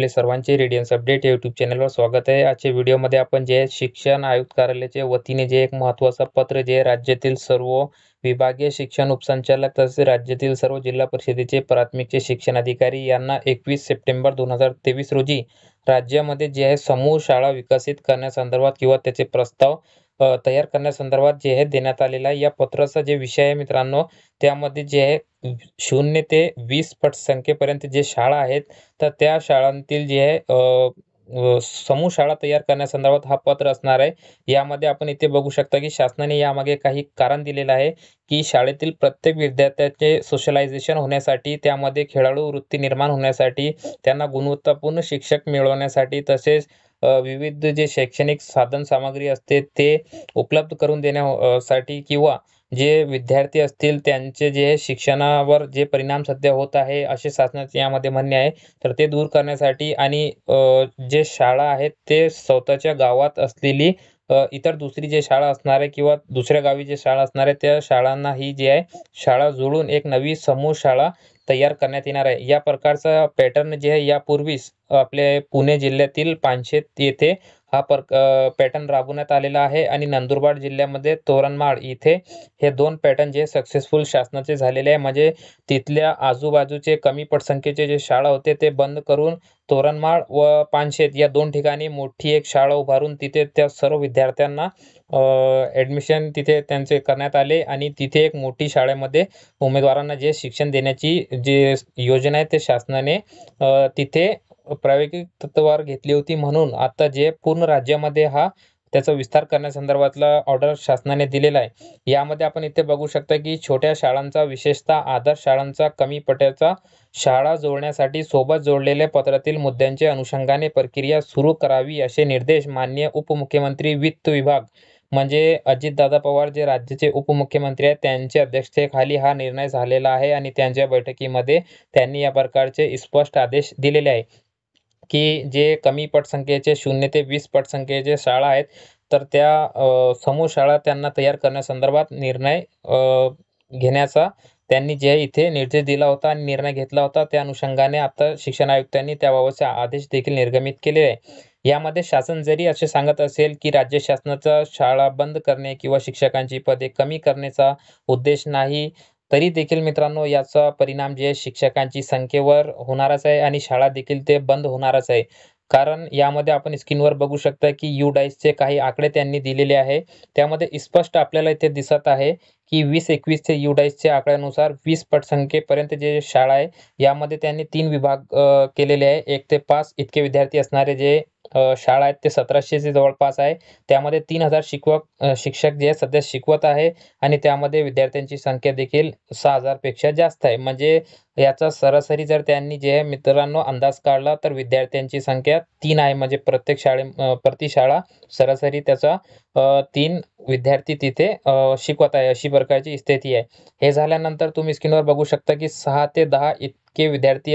आपले सर्वांचे Radiance update या यूट्यूब चॅनलवर स्वागत आहे आजच्या व्हिडिओमध्ये आपण जे शिक्षण आयुक्त कार्यालयाच्या वतीने जे एक महत्त्वाचं पत्र जे राज्यातील सर्व विभागीय शिक्षण उपसंचालक तसेच राज्यातील सर्व जिल्हा परिषदेचे प्राथमिकचे शिक्षण अधिकारी यांना एकवीस सप्टेंबर दोन हजार तेवीस रोजी राज्यामध्ये जे आहे समूह शाळा विकसित करण्यासंदर्भात किंवा त्याचे प्रस्ताव तयार करण्यासंदर्भात जे आहे देण्यात आलेला या पत्राचा जे विषय आहे मित्रांनो त्यामध्ये जे आहे शून्य ते वीस पट संख्येपर्यंत जे शाळा आहेत तर त्या शाळांतील जे आहे समूह शाळा तयार करण्यासंदर्भात हा पत्र असणार आहे यामध्ये आपण इथे बघू शकता की शासनाने यामागे काही कारण दिलेलं आहे की शाळेतील प्रत्येक विद्यार्थ्याचे सोशलायझेशन होण्यासाठी त्यामध्ये खेळाडू वृत्ती निर्माण होण्यासाठी त्यांना गुणवत्तापूर्ण शिक्षक मिळवण्यासाठी तसेच विविध जे शैक्षणिक साधन सामग्री असते ते उपलब्ध करून देण्यासाठी किंवा जे विद्यार्थी असतील त्यांचे जे शिक्षणावर जे परिणाम सध्या होत आहे असे शासनाचे यामध्ये म्हणणे आहे तर ते दूर करण्यासाठी आणि जे शाळा आहेत ते स्वतःच्या गावात असलेली इतर दुसरी जे शाळा असणार आहे किंवा दुसऱ्या गावी जे शाळा असणार आहे त्या शाळांना ही जी आहे शाळा जुळून एक नवी समूह शाळा तयार करण्यात येणार आहे या प्रकारचा पॅटर्न जे आहे यापूर्वीच आपले पुणे जिल्ह्यातील पानशेत येथे हा पर पॅटर्न राबवण्यात आलेला आहे आणि नंदुरबार जिल्ह्यामध्ये तोरणमाळ इथे हे दोन पॅटर्न जे सक्सेसफुल शासनाचे झालेले आहे म्हणजे तिथल्या आजूबाजूचे कमी पटसंख्येचे जे शाळा होते ते बंद करून तोरणमाळ व पानशेत या दोन ठिकाणी मोठी एक शाळा उभारून तिथे त्या सर्व विद्यार्थ्यांना ॲडमिशन तिथे त्यांचे करण्यात आले आणि तिथे एक मोठी शाळेमध्ये उमेदवारांना जे शिक्षण देण्याची जे योजना आहे ते शासनाने तिथे प्रायोगिक तत्वावर घेतली होती म्हणून आता जे पूर्ण राज्यामध्ये हा त्याचा विस्तार करण्यासंदर्भातला ऑर्डर शासनाने दिलेला आहे यामध्ये आपण इथे बघू शकता की छोट्या शाळांचा विशेषतः आदर्श शाळांचा कमी पट्याचा शाळा जोडण्यासाठी सोबत जोडलेल्या पत्रातील मुद्द्यांच्या अनुषंगाने प्रक्रिया सुरू करावी असे निर्देश मान्य उपमुख्यमंत्री वित्त विभाग म्हणजे अजितदादा पवार जे राज्याचे उपमुख्यमंत्री आहेत त्यांच्या अध्यक्षतेखाली हा निर्णय झालेला आहे आणि त्यांच्या बैठकीमध्ये त्यांनी या प्रकारचे स्पष्ट आदेश दिलेले आहे की जे कमी पटसंख्येचे शून्य ते वीस पटसंख्येचे शाळा आहेत तर त्या समूह शाळा त्यांना तयार करण्यासंदर्भात निर्णय घेण्याचा त्यांनी जे इथे निर्देश दिला होता आणि निर्णय घेतला होता त्या अनुषंगाने आता शिक्षण आयुक्तांनी त्याबाबतचे आदेश देखील निर्गमित केले आहे यामध्ये शासन जरी असे सांगत असेल की राज्य शासनाचा शाळा बंद करणे किंवा शिक्षकांची पदे कमी करण्याचा उद्देश नाही तरी देखील मित्रांनो याचा परिणाम जे शिक्षकांची संख्येवर होणारच आहे आणि शाळा देखील ते बंद होणारच आहे कारण यामध्ये आपण स्क्रीनवर बघू शकता की यू डाईसचे काही आकडे त्यांनी दिलेले आहे त्यामध्ये स्पष्ट आपल्याला इथे दिसत आहे की वीस एकवीस ते युडाईसच्या आकड्यानुसार वीस पटसंख्येपर्यंत जे शाळा आहे यामध्ये त्यांनी तीन विभाग केलेले आहे एक ते पाच इतके विद्यार्थी असणारे जे शाळा आहेत ते सतराशेचे जवळपास आहे त्यामध्ये तीन हजार शिक्षक शिक्षक जे सध्या शिकवत आहे आणि त्यामध्ये विद्यार्थ्यांची संख्या देखील सहा हजारपेक्षा जास्त आहे म्हणजे याचा सरासरी जर त्यांनी जे आहे मित्रांनो अंदाज काढला तर विद्यार्थ्यांची संख्या तीन आहे म्हणजे प्रत्येक शाळे प्रति शाळा सरासरी त्याचा तीन विद्यार्थी तिथे शिकवत आहे अशी प्रकारची स्थिती आहे हे झाल्यानंतर तुम्ही स्क्रीनवर बघू शकता की सहा ते दहा इतके विद्यार्थी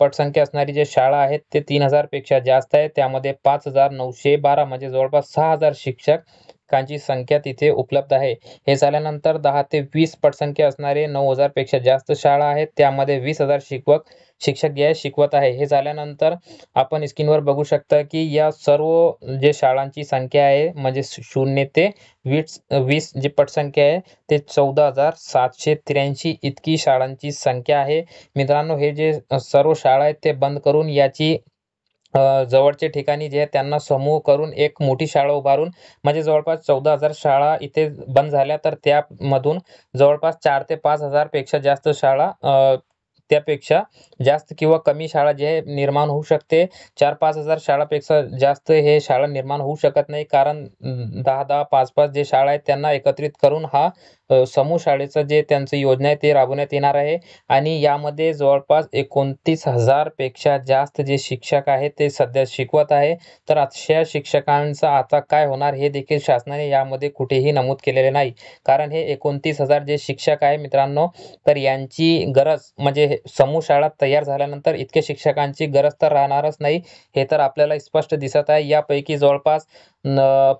पटसंख्या असणारी जे शाळा आहेत ते तीन पेक्षा जास्त आहे त्यामध्ये पाच हजार नऊशे बारा म्हणजे जवळपास सहा हजार शिक्षक कांची संख्या तिथे उपलब्ध आहे हे झाल्यानंतर दहा ते वीस पटसंख्या असणारे नऊ हजारपेक्षा जास्त शाळा आहेत त्यामध्ये वीस हजार शिक्षक शिक्षक या शिकवत आहे हे झाल्यानंतर आपण स्क्रीनवर बघू शकता की या सर्व जे शाळांची संख्या आहे म्हणजे शून्य ते वीस वीस जी पटसंख्या आहे ते चौदा हजार सातशे त्र्याऐंशी इतकी शाळांची संख्या आहे मित्रांनो हे जे सर्व शाळा आहेत ते बंद करून याची जवळचे ठिकाणी जे त्यांना समूह करून एक मोठी शाळा उभारून म्हणजे जवळपास चौदा हजार शाळा इथे बंद झाल्या तर त्यामधून जवळपास चार ते पाच हजारपेक्षा जास्त शाळा त्यापेक्षा जास्त किंवा कमी शाळा जे निर्माण होऊ शकते चार पाच हजार शाळापेक्षा जास्त हे शाळा निर्माण होऊ शकत नाही कारण दहा दहा पाच पाच जे शाळा आहेत त्यांना एकत्रित करून हा समूह शाळेचं जे त्यांचं योजना आहे ते राबवण्यात येणार आहे आणि यामध्ये जवळपास एकोणतीस हजारपेक्षा जास्त जे शिक्षक आहेत ते सध्या शिकवत आहे तर अशा शिक्षकांचं आता काय होणार हे देखील शासनाने यामध्ये कुठेही नमूद केलेले नाही कारण हे एकोणतीस हजार जे शिक्षक आहे मित्रांनो तर यांची गरज म्हणजे समूह शाळा तयार झाल्यानंतर इतके शिक्षकांची गरज तर राहणारच नाही हे तर आपल्याला स्पष्ट दिसत आहे यापैकी जवळपास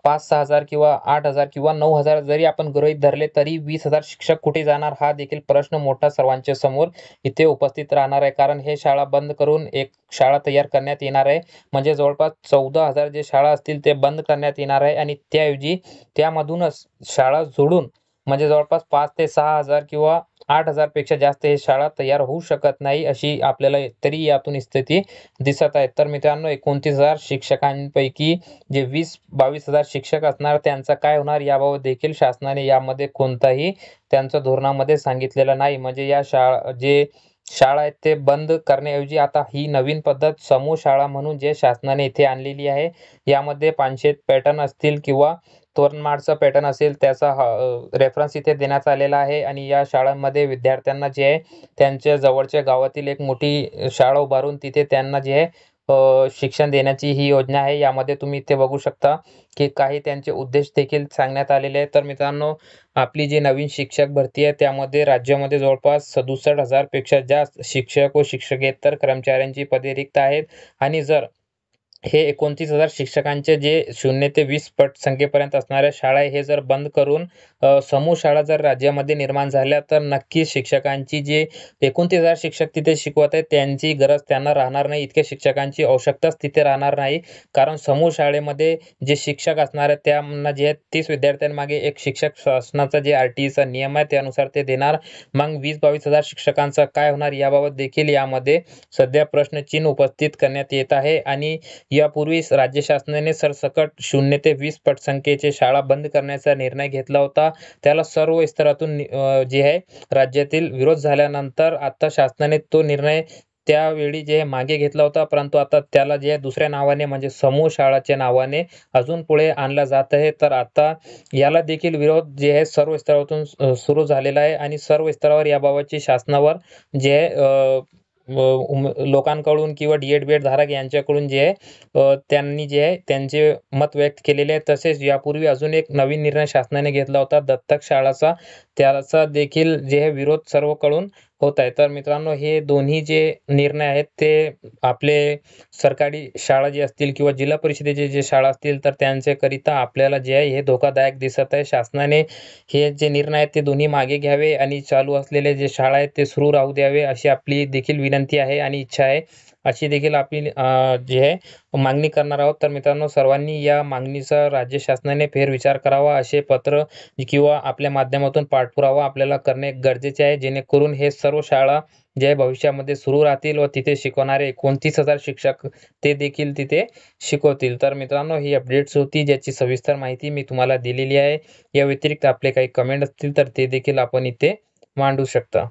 पाच सहा हजार किंवा आठ हजार किंवा नऊ हजार जरी आपण गृहीत धरले तरी वीस हजार शिक्षक कुठे जाणार हा देखील प्रश्न मोठा सर्वांच्या समोर इथे उपस्थित राहणार आहे कारण हे शाळा बंद करून एक शाळा तयार करण्यात येणार आहे म्हणजे जवळपास चौदा हजार जे शाळा असतील ते बंद करण्यात येणार आहे आणि त्याऐवजी त्यामधूनच शाळा जोडून म्हणजे जवळपास पाच ते सहा हजार किंवा आठ हजार पेक्षा जास्त हे शाळा तयार होऊ शकत नाही अशी आपल्याला तरी यातून स्थिती दिसत आहे तर मित्रांनो एकोणतीस हजार शिक्षकांपैकी जे वीस बावीस हजार शिक्षक असणार त्यांचा काय होणार याबाबत देखील शासनाने यामध्ये कोणताही त्यांचं धोरणामध्ये सांगितलेलं नाही म्हणजे या शाळा जे शाळा आहेत ते बंद करण्याऐवजी आता ही नवीन पद्धत समूह शाळा म्हणून जे शासनाने इथे आणलेली आहे यामध्ये पाचशे पॅटर्न असतील किंवा तोरणमाळचं पॅटर्न असेल त्याचा हा रेफरन्स इथे देण्यात आलेला आहे आणि या शाळांमध्ये विद्यार्थ्यांना जे आहे त्यांच्या जवळच्या गावातील एक मोठी शाळा उभारून तिथे त्यांना जे आहे शिक्षण देण्याची ही योजना आहे यामध्ये तुम्ही इथे बघू शकता की काही त्यांचे उद्देश देखील सांगण्यात आलेले आहेत तर मित्रांनो आपली जी नवीन शिक्षक भरती आहे त्यामध्ये राज्यामध्ये जवळपास सदुसष्ट हजारपेक्षा जास्त शिक्षक व शिक्षकेतर कर्मचाऱ्यांची पदे रिक्त आहेत आणि जर हे एकोणतीस हजार शिक्षकांचे जे शून्य ते वीस पट संख्येपर्यंत असणाऱ्या शाळा हे जर बंद करून समूह शाळा जर राज्यामध्ये निर्माण झाल्या तर नक्कीच शिक्षकांची जे एकोणतीस हजार शिक्षक तिथे शिकवत आहेत त्यांची गरज त्यांना राहणार नाही इतक्या शिक्षकांची आवश्यकताच तिथे राहणार नाही कारण समूह शाळेमध्ये जे शिक्षक असणार आहेत त्यांना जे आहेत तीस विद्यार्थ्यांमागे एक शिक्षक शासनाचा जे आर ईचा नियम आहे त्यानुसार ते देणार मग वीस बावीस हजार शिक्षकांचा काय होणार याबाबत देखील यामध्ये सध्या प्रश्नचिन्ह उपस्थित करण्यात येत आहे आणि यापूर्वीच राज्य शासनाने सरसकट शून्य ते वीस पटसंख्येचे शाळा बंद करण्याचा निर्णय घेतला होता त्याला सर्व स्तरातून जे आहे राज्यातील विरोध झाल्यानंतर आता शासनाने तो निर्णय त्यावेळी जे मागे घेतला होता परंतु आता त्याला जे दुसऱ्या नावाने म्हणजे समूह शाळाच्या नावाने अजून पुढे आणला जात आहे तर आता याला देखील विरोध जे आहे सर्व स्तरातून सुरू झालेला आहे आणि सर्व स्तरावर याबाबतची शासनावर जे लोकांकडून किंवा डी एड बी एड धारक यांच्याकडून जे आहे त्यांनी जे आहे त्यांचे मत व्यक्त केलेले आहे तसेच यापूर्वी अजून एक नवीन निर्णय शासनाने घेतला होता दत्तक शाळाचा त्याचा देखील जे आहे विरोध सर्वकडून होत आहे तर मित्रांनो हे दोन्ही जे निर्णय आहेत ते आपले सरकारी शाळा जी असतील किंवा जिल्हा परिषदेचे जे शाळा असतील तर त्यांच्याकरिता आपल्याला जे आहे हे धोकादायक दिसत आहे शासनाने हे जे निर्णय आहेत ते दोन्ही मागे घ्यावे आणि चालू असलेले जे शाळा आहेत ते सुरू राहू द्यावे अशी आपली देखील विनंती आहे आणि इच्छा आहे अशी देखील आपली जी आहे मागणी करणार आहोत तर मित्रांनो सर्वांनी या मागणीचा राज्य शासनाने फेरविचार करावा असे पत्र किंवा आपल्या माध्यमातून पाठपुरावा आपल्याला करणे गरजेचे आहे जेणेकरून हे सर्व शाळा जे भविष्यामध्ये सुरू राहतील व तिथे शिकवणारे एकोणतीस हजार शिक्षक ते देखील तिथे शिकवतील तर मित्रांनो ही अपडेट्स होती ज्याची सविस्तर माहिती मी तुम्हाला दिलेली आहे या व्यतिरिक्त आपले काही कमेंट असतील तर ते देखील आपण इथे मांडू शकता